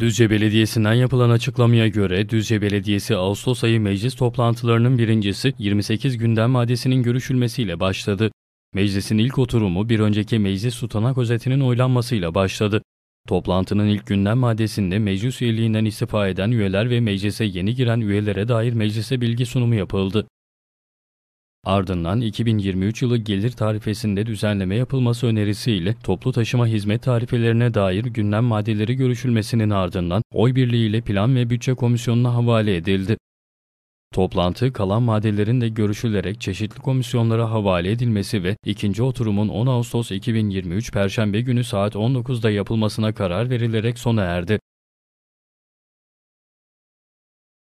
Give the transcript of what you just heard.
Düzce Belediyesi'nden yapılan açıklamaya göre Düzce Belediyesi Ağustos ayı meclis toplantılarının birincisi 28 gündem maddesinin görüşülmesiyle başladı. Meclisin ilk oturumu bir önceki meclis tutanak özetinin oylanmasıyla başladı. Toplantının ilk gündem maddesinde meclis üyeliğinden istifa eden üyeler ve meclise yeni giren üyelere dair meclise bilgi sunumu yapıldı. Ardından 2023 yılı gelir tarifesinde düzenleme yapılması önerisiyle toplu taşıma hizmet tarifelerine dair gündem maddeleri görüşülmesinin ardından oy birliğiyle Plan ve Bütçe Komisyonu'na havale edildi. Toplantı kalan maddelerin de görüşülerek çeşitli komisyonlara havale edilmesi ve ikinci oturumun 10 Ağustos 2023 Perşembe günü saat 19'da yapılmasına karar verilerek sona erdi.